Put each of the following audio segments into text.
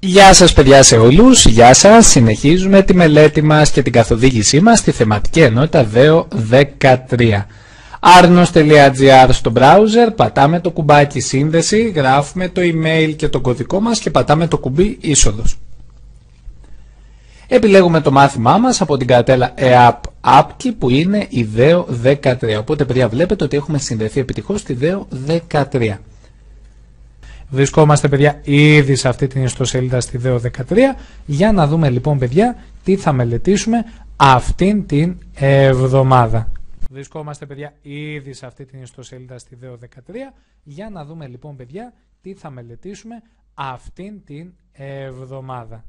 Γεια σας παιδιά σε όλους, γεια σας, συνεχίζουμε τη μελέτη μας και την καθοδήγησή μας στη θεματική ενότητα ΔΕΟ 13 arnos.gr στο browser, πατάμε το κουμπάκι σύνδεση, γράφουμε το email και το κωδικό μας και πατάμε το κουμπί είσοδος. Επιλέγουμε το μάθημά μας από την κατέλα EAP APKI που είναι η ΔΕΟ 13, οπότε παιδιά βλέπετε ότι έχουμε συνδεθεί επιτυχώς στη ΔΕΟ 13. Βρισκόμαστε παιδιά ήδη σε αυτή την ιστοσελίδα στη ΔΕΟ για να δούμε λοιπόν παιδιά τι θα μελετήσουμε αυτήν την εβδομάδα. Βρισκόμαστε παιδιά ήδη σε αυτή την ιστοσελίδα στη ΔΕΟ 13 για να δούμε λοιπόν παιδιά τι θα μελετήσουμε αυτήν την εβδομάδα.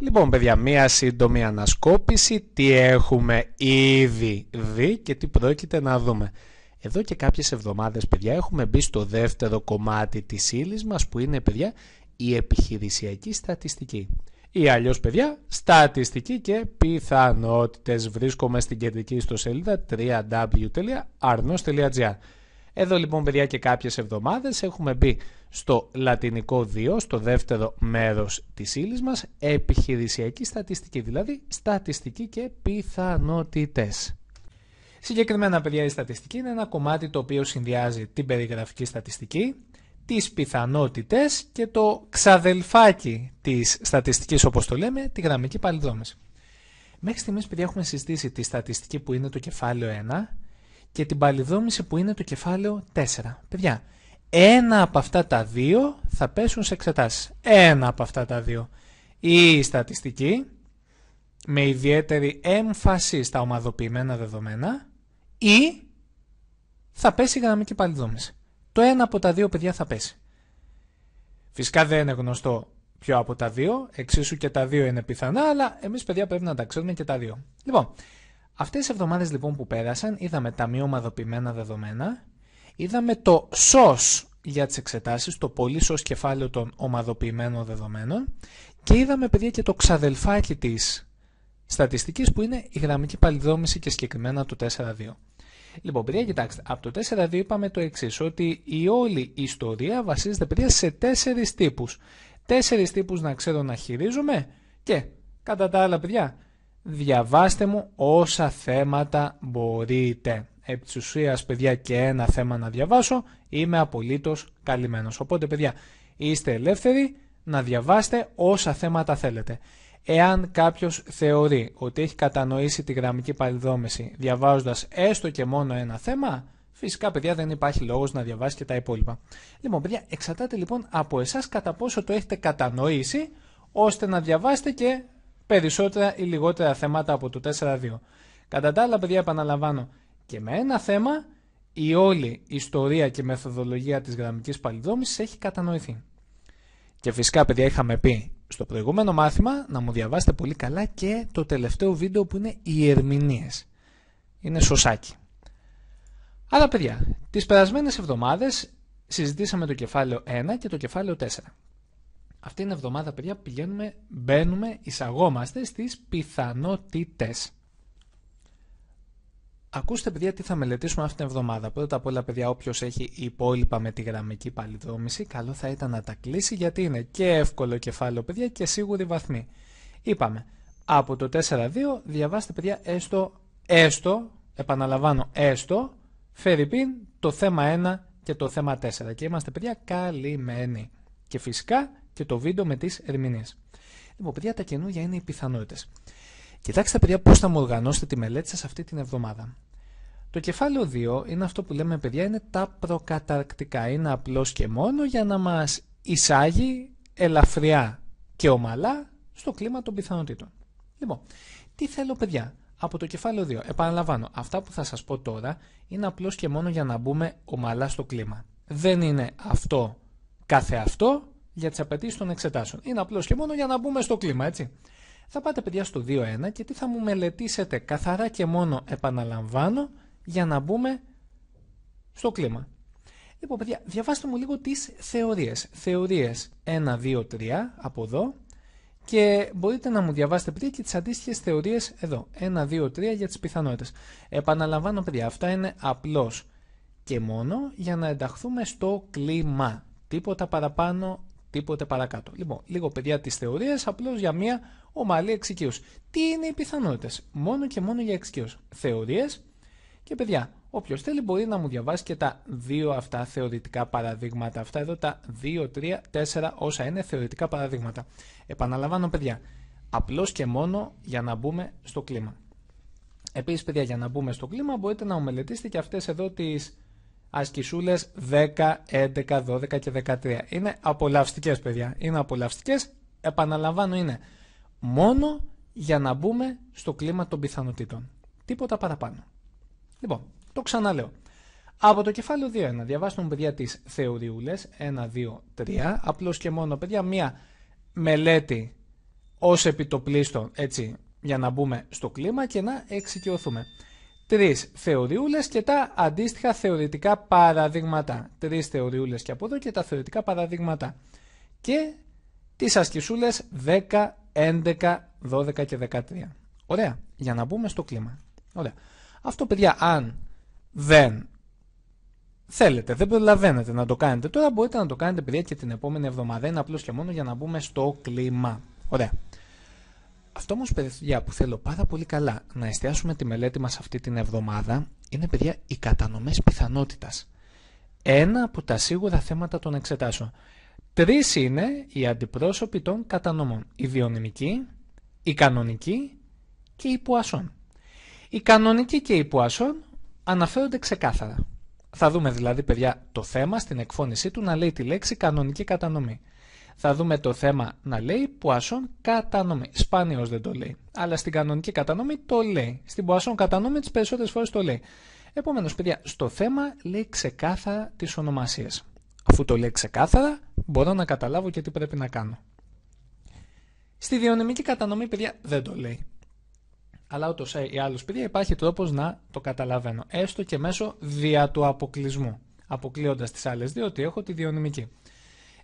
Λοιπόν παιδιά, μία σύντομη ανασκόπηση, τι έχουμε ήδη δει και τι πρόκειται να δούμε. Εδώ και κάποιες εβδομάδες, παιδιά, έχουμε μπει στο δεύτερο κομμάτι της ύλης μας που είναι, παιδιά, η επιχειρησιακή στατιστική. Ή αλλιώς, παιδιά, στατιστική και πιθανότητες. Βρίσκομαι στην κεντρική ιστοσελίδα www.arnos.gr. Εδώ λοιπόν, παιδιά, και κάποιες εβδομάδες έχουμε μπει στο λατινικό 2, στο δεύτερο μέρος της ύλης μας, επιχειρησιακή στατιστική, δηλαδή στατιστική και πιθανότητες. Συγκεκριμένα, παιδιά, η στατιστική είναι ένα κομμάτι το οποίο συνδυάζει την περιγραφική στατιστική, τις πιθανότητες και το ξαδελφάκι της στατιστικής, όπως το λέμε, τη γραμμική παλιδόμηση. Μέχρι στιγμής, παιδιά, έχουμε συζητήσει τη στατιστική που είναι το κεφάλαιο 1 και την παλιδόμηση που είναι το κεφάλαιο 4. Παιδιά, ένα από αυτά τα δύο θα πέσουν σε εξετάσεις. Ένα από αυτά τα δύο. Η στατιστική με ιδιαίτερη έμφαση στα ομαδοποιημένα δεδομένα ή θα πέσει η γραμμική παλιδόμηση. Το ένα από τα δύο παιδιά θα πέσει. Φυσικά παλι είναι γνωστό ποιο από τα δύο, εξίσου και τα δύο είναι πιθανά, αλλά εμείς παιδιά πρέπει να τα ξέρουμε και τα δύο. Λοιπόν, αυτές τι εβδομάδες λοιπόν που πέρασαν είδαμε τα μη ομαδοποιημένα δεδομένα, είδαμε το SOS για τις εξετάσεις, το πολύ SOS κεφάλαιο των ομαδοποιημένων δεδομένων και είδαμε παιδιά και το ξαδελφάκι της στατιστικής που είναι η γραμμική παλιδόμηση και συγκεκριμένα το 4-2. Λοιπόν, παιδιά, κοιτάξτε, από το 4-2 είπαμε το εξής, ότι η όλη ιστορία βασίζεται παιδιά σε τέσσερις τύπους. Τέσσερις τύπους να ξέρω να χειρίζομαι και κατά τα άλλα παιδιά, διαβάστε μου όσα θέματα μπορείτε. Επί της ουσίας, παιδιά, και ένα θέμα να διαβάσω, είμαι απολύτως καλυμμένος. Οπότε, παιδιά, είστε ελεύθεροι να διαβάσετε όσα θέματα θέλετε. Εάν κάποιος θεωρεί ότι έχει κατανοήσει τη γραμμική παλιδόμηση διαβάζοντας έστω και μόνο ένα θέμα, φυσικά παιδιά δεν υπάρχει λόγος να διαβάσει και τα υπόλοιπα. Λοιπόν, παιδιά, εξαρτάται λοιπόν από εσάς κατά πόσο το έχετε κατανοήσει, ώστε να διαβάσετε και περισσότερα ή λιγότερα θέματα από το 4-2. Κατά τα άλλα, παιδιά, επαναλαμβάνω, και με ένα θέμα η όλη ιστορία και μεθοδολογία της γραμμικής παλιδόμηση έχει κατανοηθεί. Και φυσικά, παιδιά, είχαμε πει στο προηγούμενο μάθημα να μου διαβάσετε πολύ καλά και το τελευταίο βίντεο που είναι οι ερμηνείες. Είναι σωσάκι. Άρα παιδιά, τις περασμένες εβδομάδες συζητήσαμε το κεφάλαιο 1 και το κεφάλαιο 4. Αυτή την εβδομάδα παιδιά πηγαίνουμε, μπαίνουμε, εισαγόμαστε στις πιθανότητες. Ακούστε, παιδιά, τι θα μελετήσουμε αυτήν την εβδομάδα. Πρώτα απ' όλα, παιδιά, όποιος έχει υπόλοιπα με τη γραμμική παλιδρόμηση, καλό θα ήταν να τα κλείσει γιατί είναι και εύκολο κεφάλαιο, παιδιά, και σίγουρη βαθμή. Είπαμε, από το 4-2 διαβάστε, παιδιά, έστω, έστω, επαναλαμβάνω, έστω, φέρει πιν το θέμα 1 και το θέμα 4. Και είμαστε, παιδιά, καλυμμένοι. Και φυσικά και το βίντεο με τις ερμηνείες. Λοιπόν, παιδιά, τα καινούργια είναι οι πιθανότητες. Κοιτάξτε, παιδιά, πώς θα μου οργανώσετε τη μελέτη σας αυτή την εβδομάδα. Το κεφάλαιο 2 είναι αυτό που λέμε παιδιά είναι τα προκαταρκτικά. Είναι απλώς και μόνο για να μας εισάγει ελαφριά και ομαλά στο κλίμα των πιθανότητων. Λοιπόν, τι θέλω παιδιά από το κεφάλαιο 2. Επαναλαμβάνω, αυτά που θα σας πω τώρα είναι απλώς και μόνο για να μπούμε ομαλά στο κλίμα. Δεν είναι αυτό κάθε αυτό για τις απαιτήσεις των εξετάσεων. Είναι απλώς και μόνο για να μπούμε στο κλίμα, έτσι. Θα πάτε παιδιά στο 2-1 και τι θα μου μελετήσετε καθαρά και μόνο επαναλαμβάνω για να μπούμε στο κλίμα. Λοιπόν, παιδιά, διαβάστε μου λίγο τις θεωρίες. Θεωρίες 1, 2, 3 από εδώ και μπορείτε να μου διαβάσετε πριν και τις αντίστοιχες θεωρίες εδώ. 1, 2, 3 για τις πιθανότητες. Επαναλαμβάνω, παιδιά, αυτά είναι απλώς και μόνο για να ενταχθούμε στο κλίμα. Τίποτα παραπάνω, τίποτε παρακάτω. Λοιπόν, λίγο παιδιά τις θεωρίες, απλώς για μία ομαλή εξοικείωση. Τι είναι οι πιθανότητες, μόνο και μόνο για εξοικείωση. Θεωρίες, και παιδιά, όποιος θέλει μπορεί να μου διαβάσει και τα δύο αυτά θεωρητικά παραδείγματα. Αυτά εδώ τα 2, 3, 4 όσα είναι θεωρητικά παραδείγματα. Επαναλαμβάνω παιδιά, απλώς και μόνο για να μπούμε στο κλίμα. Επίσης παιδιά για να μπούμε στο κλίμα μπορείτε να ομελετήσετε και αυτές εδώ τις ασκησούλες 10, 11, 12 και 13. Είναι απολαυστικές παιδιά, είναι απολαυστικές. Επαναλαμβάνω είναι μόνο για να μπούμε στο κλίμα των πιθανότητων. Τίποτα παραπάνω. Λοιπόν, το ξαναλέω. Από το κεφάλαιο 2-1, διαβάστε μου παιδιά τις θεωρίούλε, 1, 2, 3, απλώς και μόνο παιδιά μία μελέτη ως επιτοπλίστων, έτσι, για να μπούμε στο κλίμα και να εξοικειωθούμε. Τρεις θεωρίουλε και τα αντίστοιχα θεωρητικά παραδείγματα. Τρεις θεωρίούλε και από εδώ και τα θεωρητικά παραδείγματα. Και τις ασκησούλες 10, 11, 12 και 13. Ωραία, για να μπούμε στο κλίμα. Ωραία. Αυτό παιδιά αν δεν θέλετε, δεν προλαβαίνετε να το κάνετε τώρα, μπορείτε να το κάνετε παιδιά και την επόμενη εβδομάδα. Είναι απλώς και μόνο για να μπούμε στο κλίμα. Ωραία. Αυτό όμως παιδιά που θέλω πάρα πολύ καλά να εστιάσουμε τη μελέτη μας αυτή την εβδομάδα είναι παιδιά οι κατανομές πιθανότητας. Ένα από τα σίγουρα θέματα των εξετάσεων. Τρεις είναι οι αντιπρόσωποι των κατανομών. Η βιονομική, η κανονική και η πουασόν. Οι κανονικοί και οι πουασόν αναφέρονται ξεκάθαρα. Θα δούμε δηλαδή, παιδιά, το θέμα στην εκφώνησή του να λέει τη λέξη κανονική κατανομή. Θα δούμε το θέμα να λέει πουασόν κατανομή. Σπάνιος δεν το λέει. Αλλά στην κανονική κατανομή το λέει. Στην πουασόν κατανομή τις περισσότερες φορές το λέει. Επομένως, παιδιά, στο θέμα λέει ξεκάθαρα τις ονομασίες. Αφού το λέει ξεκάθαρα, μπορώ να καταλάβω και τι πρέπει να κάνω. Στη διονυμική κατανομή, παιδιά, δεν το λέει αλλά ούτως ή ε, άλλω, παιδιά, υπάρχει τρόπος να το καταλαβαίνω. Έστω και μέσω δια του αποκλεισμού. Αποκλείοντας τις άλλες δύο, ότι έχω τη διονυμική.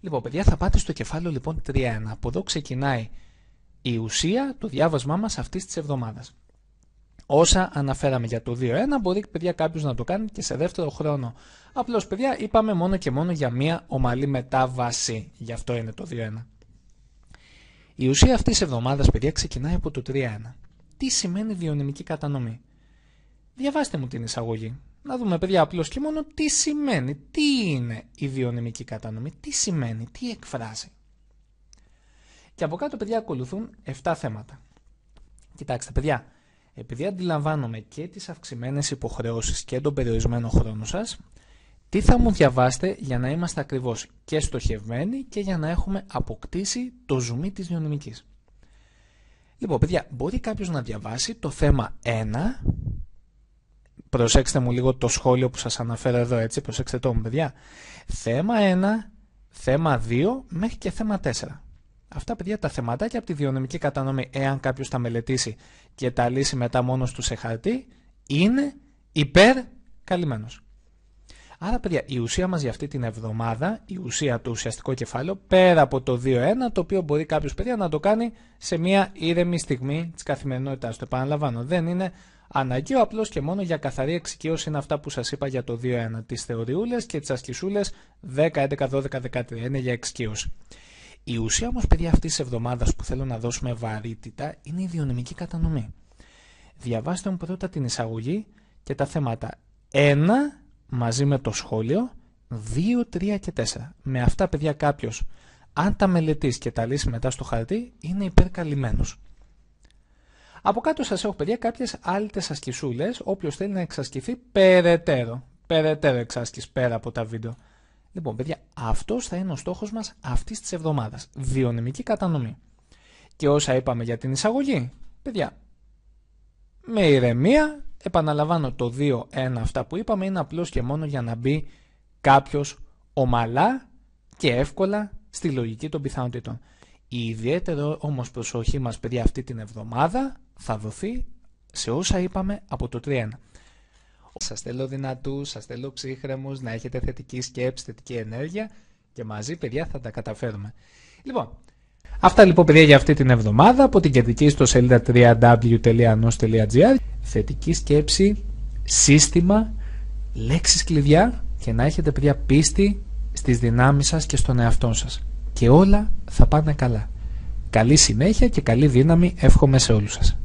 Λοιπόν, παιδιά, θα πάτε στο κεφάλαιο λοιπόν 3.1. Από εδώ ξεκινάει η ουσία, το διάβασμά μας αυτής της εβδομάδας. Όσα αναφέραμε για το 2-1 μπορεί παιδιά κάποιος να το κάνει και σε δεύτερο χρόνο. Απλώς, παιδιά, είπαμε μόνο και μόνο για μία ομαλή μετάβαση. Γι' αυτό είναι το 2-1 Η ουσία αυτής της εβδομάδας, παιδιά, ξεκινάει από το 3-1 τι σημαίνει βιονομική κατανομή. Διαβάστε μου την εισαγωγή. Να δούμε παιδιά απλώς και μόνο τι σημαίνει, τι είναι η βιονομική κατανομή, τι σημαίνει, τι εκφράζει. Και από κάτω παιδιά ακολουθούν 7 θέματα. Κοιτάξτε παιδιά, επειδή αντιλαμβάνομαι και τις αυξημένες υποχρεώσεις και τον περιορισμένο χρόνο σας, τι θα μου διαβάσετε για να είμαστε ακριβώς και στοχευμένοι και για να έχουμε αποκτήσει το ζουμί της βιονομικής. Λοιπόν, παιδιά, μπορεί κάποιος να διαβάσει το θέμα 1. Προσέξτε μου λίγο το σχόλιο που σας αναφέρω εδώ, έτσι, προσέξτε το μου, παιδιά. Θέμα 1, θέμα 2 μέχρι και θέμα 4. Αυτά, παιδιά, τα θεματάκια από τη βιονομική κατανομή, εάν κάποιος τα μελετήσει και τα λύσει μετά μόνος του σε χαρτί, είναι υπερ Άρα, παιδιά, η ουσία μας για αυτή την εβδομάδα, η ουσία του ουσιαστικό κεφάλαιο, πέρα από το 2-1, το οποίο μπορεί κάποιος παιδιά να το κάνει σε μια ήρεμη στιγμή της καθημερινότητάς το Επαναλαμβάνω, δεν είναι αναγκαίο, απλώς και μόνο για καθαρή εξοικείωση είναι αυτά που σας είπα για το 2-1. Τις θεωριούλες και τις ασκησούλες 10, 11, 12, 13. Είναι για εξοικείωση. Η ουσία όμως, παιδιά, αυτής της εβδομάδας που θέλω να δώσουμε βαρύτητα είναι η διονυμική κατανομή. Διαβάστε μου πρώτα την εισαγωγή και τα θέματα 1 μαζί με το σχόλιο 2, 3 και 4. Με αυτά παιδιά κάποιος αν τα μελετήσει και τα λύσεις μετά στο χαρτί είναι υπερκαλυμμένος. Από κάτω σας έχω παιδιά κάποιες άλλες ασκησούλες όποιος θέλει να εξασκηθεί περαιτέρω. Περαιτέρω εξάσκηση πέρα από τα βίντεο. Λοιπόν παιδιά αυτός θα είναι ο στόχος μας αυτής της εβδομάδας. Διονυμική κατανομή. Και όσα είπαμε για την εισαγωγή. Παιδιά με ηρεμία Επαναλαμβάνω το 2-1 αυτά που είπαμε είναι απλώς και μόνο για να μπει κάποιος ομαλά και εύκολα στη λογική των πιθανότητων. Η ιδιαίτερη όμως προσοχή μας παιδιά αυτή την εβδομάδα θα δοθεί σε όσα είπαμε από το 3-1. Σας θέλω δυνατούς, σας θέλω ψύχρεμους, να έχετε θετική σκέψη, θετική ενέργεια και μαζί παιδιά θα τα καταφέρουμε. Λοιπόν, Αυτά λοιπόν παιδιά για αυτή την εβδομάδα από την κεντρική σελίδα www.nos.gr Θετική σκέψη, σύστημα, λέξεις κλειδιά και να έχετε παιδιά πίστη στις δυνάμεις σας και στον εαυτό σας. Και όλα θα πάνε καλά. Καλή συνέχεια και καλή δύναμη εύχομαι σε όλους σας.